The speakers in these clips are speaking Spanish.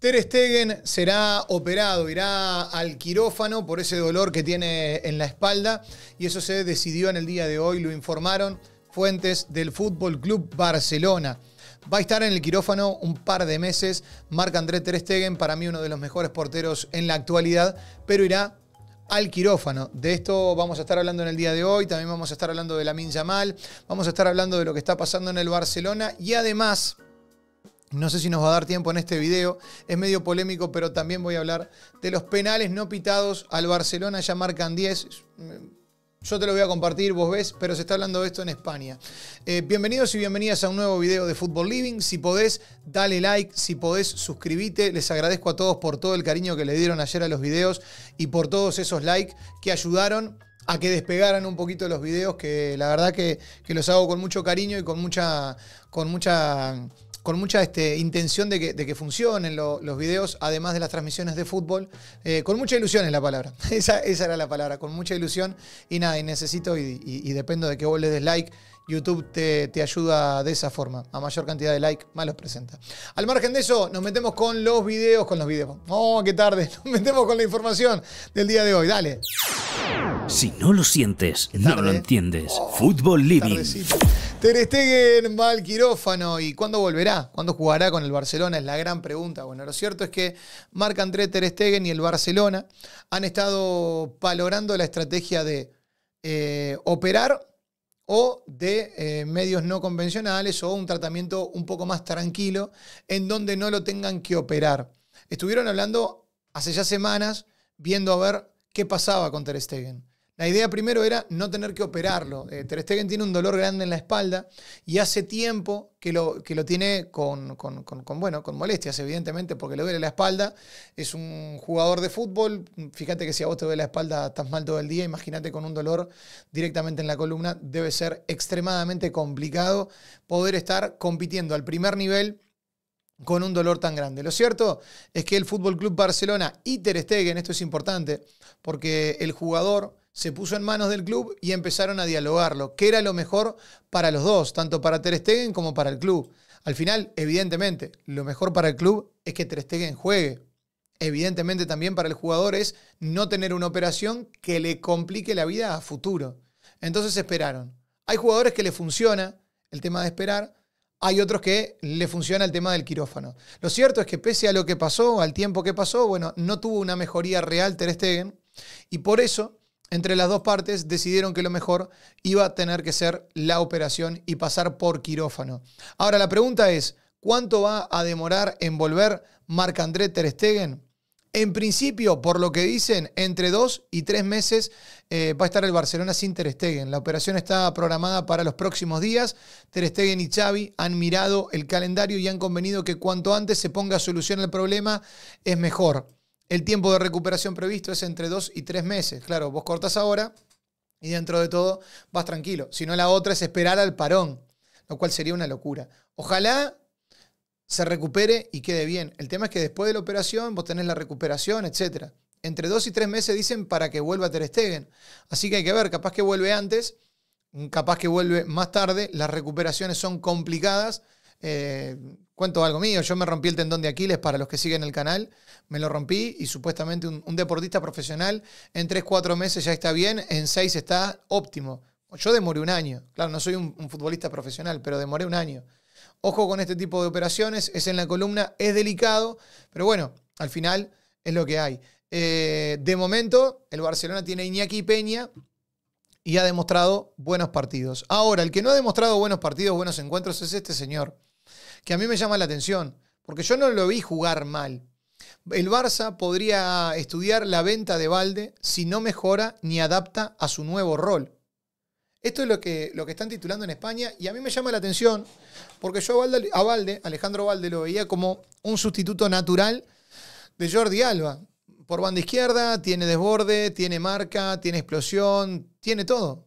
Ter Stegen será operado, irá al quirófano por ese dolor que tiene en la espalda y eso se decidió en el día de hoy, lo informaron fuentes del Fútbol Club Barcelona. Va a estar en el quirófano un par de meses. Marc André Ter Stegen, para mí uno de los mejores porteros en la actualidad, pero irá al quirófano. De esto vamos a estar hablando en el día de hoy, también vamos a estar hablando de la Yamal, vamos a estar hablando de lo que está pasando en el Barcelona y además no sé si nos va a dar tiempo en este video, es medio polémico, pero también voy a hablar de los penales no pitados al Barcelona, ya marcan 10. Yo te lo voy a compartir, vos ves, pero se está hablando de esto en España. Eh, bienvenidos y bienvenidas a un nuevo video de Fútbol Living. Si podés, dale like, si podés, suscríbete. Les agradezco a todos por todo el cariño que le dieron ayer a los videos y por todos esos likes que ayudaron a que despegaran un poquito los videos, que la verdad que, los hago con mucho cariño y con mucha, con mucha con mucha este, intención de que, funcionen los videos, además de las transmisiones de fútbol. Eh, con mucha ilusión es la palabra. Esa, era la palabra, con mucha ilusión. Y nada, y necesito y, dependo de que vos le des like. YouTube te, ayuda de esa forma. A mayor cantidad de like, más los presenta. Al margen de eso, nos metemos con los videos, con los videos. Oh, qué tarde. Nos metemos con la información del día de hoy. Dale. Si no lo sientes, no lo entiendes. Oh, fútbol Living. Ter Stegen va al quirófano y ¿cuándo volverá? ¿Cuándo jugará con el Barcelona? Es la gran pregunta. Bueno, lo cierto es que Marc André Ter Stegen y el Barcelona han estado valorando la estrategia de eh, operar o de eh, medios no convencionales o un tratamiento un poco más tranquilo en donde no lo tengan que operar. Estuvieron hablando hace ya semanas viendo a ver qué pasaba con Ter Stegen. La idea primero era no tener que operarlo. Terestegen eh, Ter Stegen tiene un dolor grande en la espalda y hace tiempo que lo, que lo tiene con, bueno, con molestias, evidentemente, porque le duele la espalda. Es un jugador de fútbol. Fíjate que si a vos te duele la espalda, estás mal todo el día. Imagínate con un dolor directamente en la columna. Debe ser extremadamente complicado poder estar compitiendo al primer nivel con un dolor tan grande. Lo cierto es que el Fútbol Club Barcelona y Ter Stegen, esto es importante, porque el jugador se puso en manos del club y empezaron a dialogarlo, ¿Qué era lo mejor para los dos, tanto para Ter Stegen como para el club. Al final, evidentemente, lo mejor para el club es que Ter Stegen juegue. Evidentemente también para el jugador es no tener una operación que le complique la vida a futuro. Entonces esperaron. Hay jugadores que le funciona el tema de esperar, hay otros que le funciona el tema del quirófano. Lo cierto es que pese a lo que pasó, al tiempo que pasó, bueno, no tuvo una mejoría real Ter Stegen y por eso entre las dos partes decidieron que lo mejor iba a tener que ser la operación y pasar por quirófano. Ahora la pregunta es, ¿cuánto va a demorar en volver Marc-André Ter Stegen? En principio, por lo que dicen, entre dos y tres meses eh, va a estar el Barcelona sin Ter Stegen. La operación está programada para los próximos días. Ter Stegen y Xavi han mirado el calendario y han convenido que cuanto antes se ponga solución al problema es mejor. El tiempo de recuperación previsto es entre dos y tres meses. Claro, vos cortas ahora y dentro de todo vas tranquilo. Si no, la otra es esperar al parón, lo cual sería una locura. Ojalá se recupere y quede bien. El tema es que después de la operación vos tenés la recuperación, etc. Entre dos y tres meses dicen para que vuelva Ter Stegen. Así que hay que ver, capaz que vuelve antes, capaz que vuelve más tarde. Las recuperaciones son complicadas. Eh, Cuento algo mío, yo me rompí el tendón de Aquiles para los que siguen el canal, me lo rompí y supuestamente un, deportista profesional en 3-4 meses ya está bien, en 6 está óptimo. Yo demoré un año, claro, no soy un, futbolista profesional, pero demoré un año. Ojo con este tipo de operaciones, es en la columna, es delicado, pero bueno, al final es lo que hay. Eh, de momento, el Barcelona tiene Iñaki Peña y ha demostrado buenos partidos. Ahora, el que no ha demostrado buenos partidos, buenos encuentros, es este señor que a mí me llama la atención, porque yo no lo vi jugar mal. El Barça podría estudiar la venta de Balde si no mejora ni adapta a su nuevo rol. Esto es lo que, lo que están titulando en España y a mí me llama la atención porque yo a Balde a Valde, Alejandro Valde, lo veía como un sustituto natural de Jordi Alba. Por banda izquierda, tiene desborde, tiene marca, tiene explosión, tiene todo.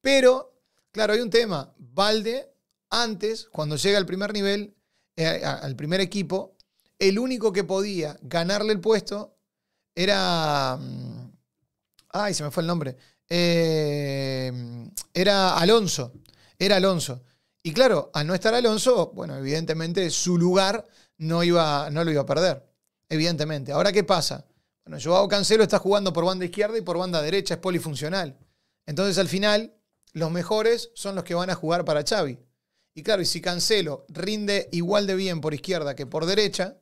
Pero, claro, hay un tema. Valde antes, cuando llega al primer nivel, eh, al primer equipo, el único que podía ganarle el puesto era... Mm, ay, se me fue el nombre. Eh, era Alonso. Era Alonso. Y claro, al no estar Alonso, bueno, evidentemente su lugar no, iba, no lo iba a perder. Evidentemente. Ahora, ¿qué pasa? Bueno, Joao Cancelo está jugando por banda izquierda y por banda derecha, es polifuncional. Entonces, al final, los mejores son los que van a jugar para Xavi. Y claro, y si Cancelo rinde igual de bien por izquierda que por derecha,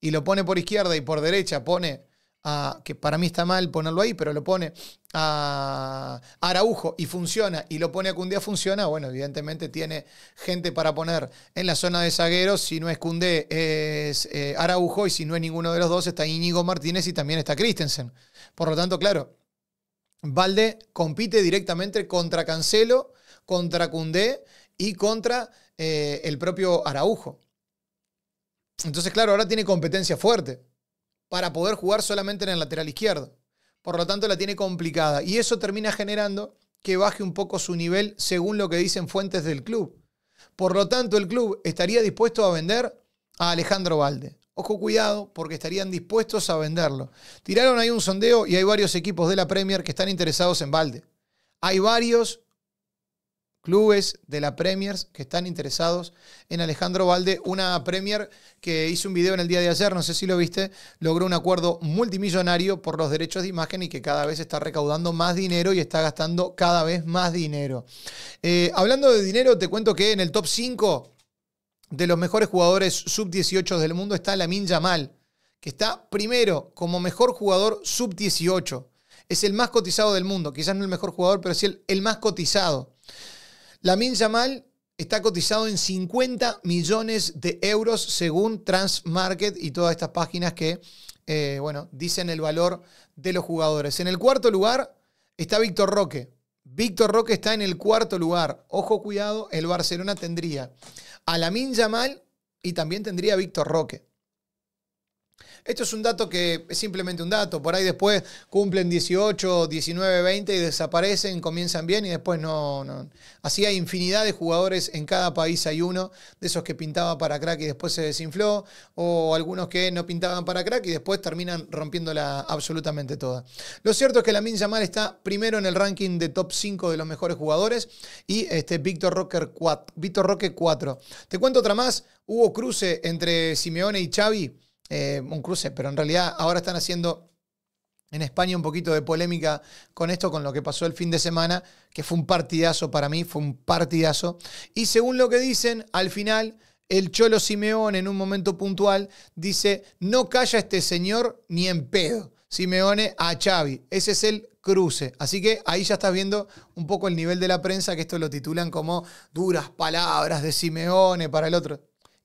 y lo pone por izquierda y por derecha pone a, que para mí está mal ponerlo ahí, pero lo pone a Araujo y funciona, y lo pone a Cundé funciona, bueno, evidentemente tiene gente para poner en la zona de zagueros, si no es Cundé es eh, Araujo, y si no es ninguno de los dos está Íñigo Martínez y también está Christensen. Por lo tanto, claro, Valde compite directamente contra Cancelo, contra Cundé y contra eh, el propio Araujo. Entonces, claro, ahora tiene competencia fuerte para poder jugar solamente en el lateral izquierdo. Por lo tanto, la tiene complicada. Y eso termina generando que baje un poco su nivel según lo que dicen fuentes del club. Por lo tanto, el club estaría dispuesto a vender a Alejandro Valde. Ojo, cuidado, porque estarían dispuestos a venderlo. Tiraron ahí un sondeo y hay varios equipos de la Premier que están interesados en Valde. Hay varios clubes de la Premiers que están interesados en Alejandro Valde, una Premier que hizo un video en el día de ayer, no sé si lo viste, logró un acuerdo multimillonario por los derechos de imagen y que cada vez está recaudando más dinero y está gastando cada vez más dinero. Eh, hablando de dinero, te cuento que en el top 5 de los mejores jugadores sub-18 del mundo está Lamin Yamal, que está primero como mejor jugador sub-18. Es el más cotizado del mundo, quizás no el mejor jugador, pero sí el más cotizado. Lamin Yamal está cotizado en 50 millones de euros según Transmarket y todas estas páginas que, eh, bueno, dicen el valor de los jugadores. En el cuarto lugar está Víctor Roque. Víctor Roque está en el cuarto lugar. Ojo, cuidado, el Barcelona tendría a Lamin Yamal y también tendría a Víctor Roque. Esto es un dato que es simplemente un dato. Por ahí después cumplen 18, 19, 20 y desaparecen, comienzan bien y después no, Así hay infinidad de jugadores. En cada país hay uno de esos que pintaba para crack y después se desinfló. O algunos que no pintaban para crack y después terminan rompiéndola absolutamente toda. Lo cierto es que la Lamin Yamal está primero en el ranking de top 5 de los mejores jugadores y este Víctor Rocker Víctor Roque 4. Te cuento otra más. Hubo cruce entre Simeone y Xavi eh, un cruce, pero en realidad ahora están haciendo en España un poquito de polémica con esto, con lo que pasó el fin de semana, que fue un partidazo para mí, fue un partidazo. Y según lo que dicen, al final el Cholo Simeone en un momento puntual dice, no calla este señor ni en pedo. Simeone a Xavi. Ese es el cruce. Así que ahí ya estás viendo un poco el nivel de la prensa, que esto lo titulan como duras palabras de Simeone para el otro.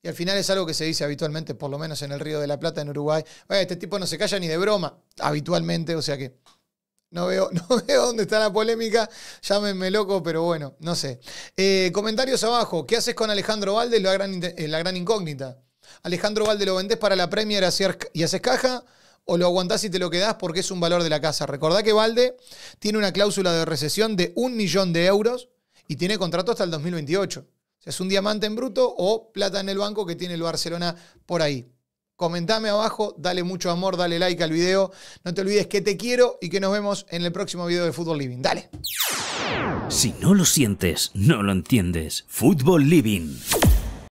Y al final es algo que se dice habitualmente, por lo menos en el Río de la Plata, en Uruguay. este tipo no se calla ni de broma, habitualmente, o sea que no veo, no veo dónde está la polémica, llámenme loco, pero bueno, no sé. Eh, comentarios abajo, ¿qué haces con Alejandro Valde? La gran, eh, la gran incógnita. Alejandro Valde, ¿lo vendés para la Premier y haces caja? ¿O lo aguantás y te lo quedás porque es un valor de la casa? Recordá que Valde tiene una cláusula de recesión de un millón de euros y tiene contrato hasta el 2028 es un diamante en bruto o plata en el banco que tiene el Barcelona por ahí. Comentame abajo, dale mucho amor, dale like al video. No te olvides que te quiero y que nos vemos en el próximo video de Fútbol Living. Dale. Si no lo sientes, no lo entiendes. Fútbol Living.